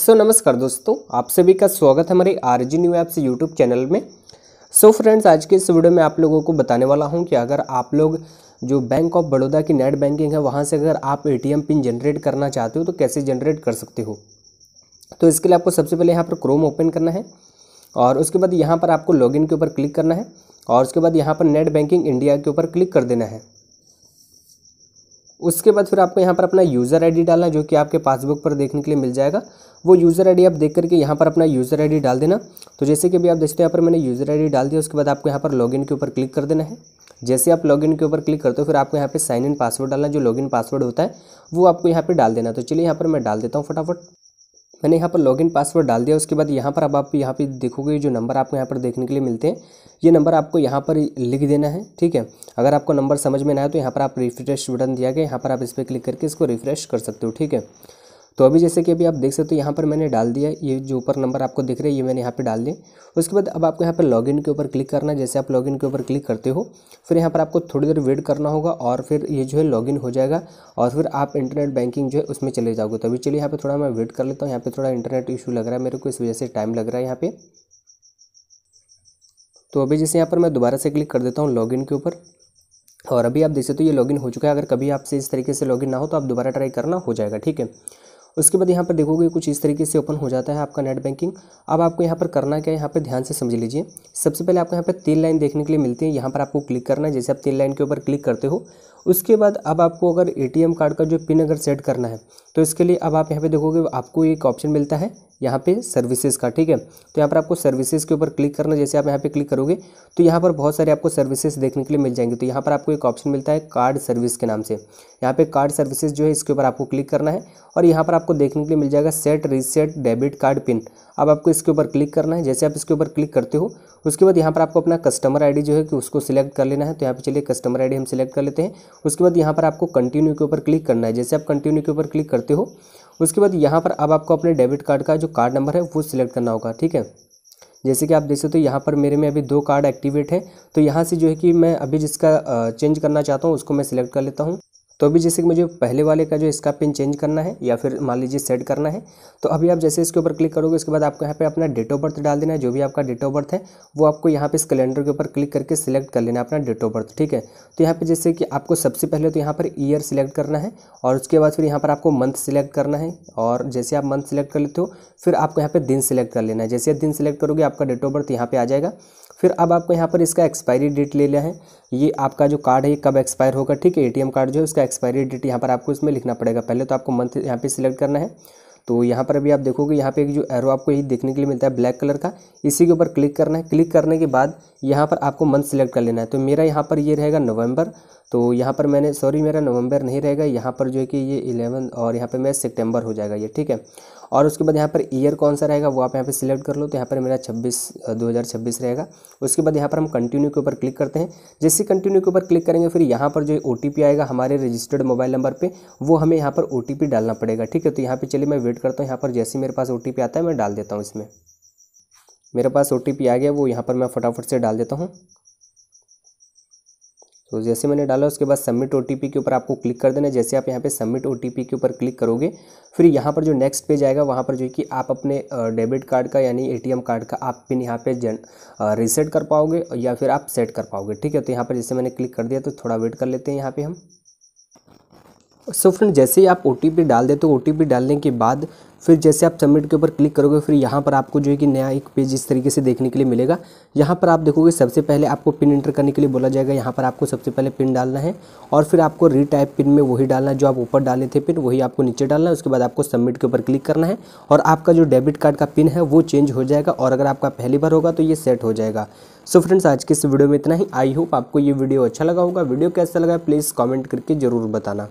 सो so, नमस्कार दोस्तों आप सभी का स्वागत है हमारे R G new apps YouTube channel में सो so, फ्रेंड्स आज के इस वीडियो में आप लोगों को बताने वाला हूं कि अगर आप लोग जो बैंक ऑफ बड़ौदा की नेट बैंकिंग है वहां से अगर आप एटीएम पिन जनरेट करना चाहते हो तो कैसे जनरेट कर सकते हो तो इसके लिए आपको सबसे पहले यहाँ पर क्रोम ओपन करना है और उसके बाद यहाँ पर आपको लॉग के ऊपर क्लिक करना है और उसके बाद यहाँ पर नेट बैंकिंग इंडिया के ऊपर क्लिक कर देना है उसके बाद फिर आपको यहाँ पर अपना यूज़र आईडी डालना जो कि आपके पासबुक पर देखने के लिए मिल जाएगा वो यूज़र आईडी आप देख करके यहाँ पर अपना यूज़र आईडी डाल देना तो जैसे कि अभी आप देखते हो यहाँ पर मैंने यूज़र आईडी डाल दिया उसके बाद आपको यहाँ पर लॉगिन के ऊपर क्लिक कर देना है जैसे आप लॉगिन के ऊपर क्लिक करते हो फिर आपको यहाँ पर साइन इन पासवर्ड डालना जो लॉगिन पासवर्ड होता है वो आपको यहाँ पर डाल देना तो चलिए यहाँ पर मैं डाल देता हूँ फटाफट मैंने यहाँ पर लॉगिन पासवर्ड डाल दिया उसके बाद यहाँ पर अब आप यहाँ पे देखोगे जो नंबर आपको यहाँ पर देखने के लिए मिलते हैं ये नंबर आपको यहाँ पर लिख देना है ठीक है अगर आपको नंबर समझ में ना आए तो यहाँ पर आप रिफ्रेश बटन दिया गया यहाँ पर आप इस पर क्लिक करके इसको रिफ्रेश कर सकते हो ठीक है तो अभी जैसे कि अभी आप देख सकते हो यहाँ पर मैंने डाल दिया ये जो ऊपर नंबर आपको दिख रहा है ये मैंने यहाँ पे डाल दिया उसके बाद अब आपको यहाँ पर लॉगिन के ऊपर क्लिक करना है जैसे आप लॉगिन के ऊपर क्लिक करते हो फिर यहाँ पर आपको थोड़ी देर वेट करना होगा और फिर ये जो है लॉगिन हो जाएगा और फिर आप इंटरनेट बैंकिंग जो है उसमें चले जाओगे तो अभी चलिए यहाँ पर थोड़ा मैं वेट कर लेता हूँ यहाँ पर थोड़ा इंटरनेट इशू लग रहा है मेरे को इस वजह से टाइम लग रहा है यहाँ पर तो अभी जैसे यहाँ पर मैं दोबारा से क्लिक कर देता हूँ लॉगिन के ऊपर और अभी आप देख सकते हो ये लॉगिन हो चुका है अगर कभी आपसे इस तरीके से लॉगिन ना हो तो आप दोबारा ट्राई करना हो जाएगा ठीक है उसके बाद यहाँ पर देखोगे कुछ इस तरीके से ओपन हो जाता है आपका नेट बैंकिंग अब आपको यहाँ पर करना क्या है यहाँ पर ध्यान से समझ लीजिए सबसे पहले आपको यहाँ पर तीन लाइन देखने के लिए मिलती है यहाँ पर आपको क्लिक करना है जैसे आप तीन लाइन के ऊपर क्लिक करते हो उसके बाद अब आपको अगर ए कार्ड का जो पिन अगर सेट करना है तो इसके लिए अब आप यहाँ पे देखोगे आपको एक ऑप्शन मिलता है यहाँ पे सर्विसेज का ठीक है तो यहाँ पर आपको सर्विसेज के ऊपर क्लिक करना जैसे आप यहाँ पे क्लिक करोगे तो यहाँ पर बहुत सारे आपको सर्विसेज देखने के लिए मिल जाएंगे तो यहाँ पर आपको एक ऑप्शन मिलता है कार्ड सर्विस के नाम से यहाँ पे कार्ड सर्विसेज जो है इसके ऊपर आपको क्लिक करना है और यहाँ पर आप आपको देखने के लिए मिल जाएगा set reset debit card pin अब आपको इसके ऊपर क्लिक करना है जैसे आप इसके ऊपर क्लिक करते हो उसके बाद यहाँ पर आपको अपना कस्टमर आईडी जो है कि उसको सिलेक्ट कर लेना है तो यहाँ पे चलिए कस्टमर आईडी हम सिलेक्ट कर लेते हैं उसके बाद यहाँ पर आपको कंटिन्यू के ऊपर क्लिक करना है जैसे आप कंटिन्यू के ऊपर क्लिक करते हो उसके बाद यहाँ पर अब आपको अपने डेबिट कार्ड का जो कार्ड नंबर है वो सिलेक्ट करना होगा ठीक है जैसे कि आप देख सकते हो यहाँ पर मेरे में अभी दो कार्ड एक्टिवेट है तो यहाँ से जो है कि मैं अभी जिसका चेंज करना चाहता हूँ उसको मैं सिलेक्ट कर लेता हूँ तो अभी जैसे कि मुझे पहले वाले का जो इसका पिन चेंज करना है या फिर मान लीजिए सेट करना है तो अभी आप जैसे इसके ऊपर क्लिक करोगे उसके बाद आपको यहाँ पे अपना डेट ऑफ बर्थ डाल देना है जो भी आपका डेट ऑफ बर्थ है वो आपको यहाँ पे इस कैलेंडर के ऊपर क्लिक करके सिलेक्ट कर लेना है अपना डेट ऑफ बर्थ ठीक है तो यहाँ पर जैसे कि आपको सबसे पहले तो यहाँ पर ईयर सिलेक्ट करना है और उसके बाद फिर यहाँ पर आपको मंथ सिलेक्ट करना है और जैसे आप मंथ सिलेक्ट कर लेते हो फिर आपको यहाँ पर दिन सिलेक्ट कर लेना है जैसे दिन सिलेक्ट करोगे आपका डेट ऑफ बर्थ यहाँ पर आ जाएगा फिर अब आपको यहाँ पर इसका एक्सपायरी डेट ले लिया है ये आपका जो कार्ड है ये कब एक्सपायर होगा ठीक है एटीएम कार्ड जो है उसका एक्सपायरी डेट यहाँ पर आपको इसमें लिखना पड़ेगा पहले तो आपको मंथ यहाँ पे सिलेक्ट करना है तो यहाँ पर अभी आप देखोगे यहाँ पे एक जो एरो आपको यही देखने के लिए मिलता है ब्लैक कलर का इसी के ऊपर क्लिक करना है क्लिक करने के बाद यहाँ पर आपको मंथ सेलेक्ट कर लेना है तो मेरा यहाँ पर ये रहेगा नवंबर तो यहाँ पर मैंने सॉरी मेरा नवंबर नहीं रहेगा यहाँ पर जो है कि ये इलेवन और यहाँ पर मेरा सितंबर हो जाएगा ये ठीक है और उसके बाद यहाँ पर ईयर कौन सा रहेगा वो आप यहाँ पर सिलेक्ट कर लो तो यहाँ पर मेरा छब्बीस दो रहेगा उसके बाद यहाँ पर हम कंटिन्यू के ऊपर क्लिक करते हैं जैसे कंटिन्यू के ऊपर क्लिक करेंगे फिर यहाँ पर जो ओ आएगा हमारे रजिस्टर्ड मोबाइल नंबर पर वो हमें यहाँ पर ओ डालना पड़ेगा ठीक है तो यहाँ पर चलिए मैं वेट वेट करता हूँ यहाँ पर जैसे मेरे पास ओ आता है मैं डाल देता हूँ इसमें मेरे पास ओ आ गया वो यहाँ पर मैं फटाफट से डाल देता हूँ तो जैसे मैंने डाला उसके बाद सबमिट ओ के ऊपर आपको क्लिक कर देना जैसे आप यहाँ पे सबमिट ओ के ऊपर क्लिक करोगे फिर यहाँ पर जो नेक्स्ट पेज आएगा वहाँ पर जो है कि आप अपने डेबिट कार्ड का यानी एटीएम कार्ड का आप पिन यहाँ पे जन रिसेट कर पाओगे या फिर आप सेट कर पाओगे ठीक है तो यहाँ पर जैसे मैंने क्लिक कर दिया तो थोड़ा वेट कर लेते हैं यहाँ पर हम सो फ्रेंड जैसे ही आप ओ डाल देते हो ओ डालने के बाद फिर जैसे आप सबमिट के ऊपर क्लिक करोगे फिर यहाँ पर आपको जो है कि नया एक पेज इस तरीके से देखने के लिए मिलेगा यहाँ पर आप देखोगे सबसे पहले आपको पिन इंटर करने के लिए बोला जाएगा यहाँ पर आपको सबसे पहले पिन डालना है और फिर आपको रीटाइप पिन में वही डालना है जो आप ऊपर डाले थे पिन वही आपको नीचे डालना है उसके बाद आपको सबमिट के ऊपर क्लिक करना है और आपका जो डेबिट कार्ड का पिन है वो चेंज हो जाएगा और अगर आपका पहली बार होगा तो ये सेट हो जाएगा सो फ्रेंड्स आज के इस वीडियो में इतना ही आई होप आपको ये वीडियो अच्छा लगा होगा वीडियो कैसा लगा प्लीज़ कॉमेंट करके ज़रूर बताना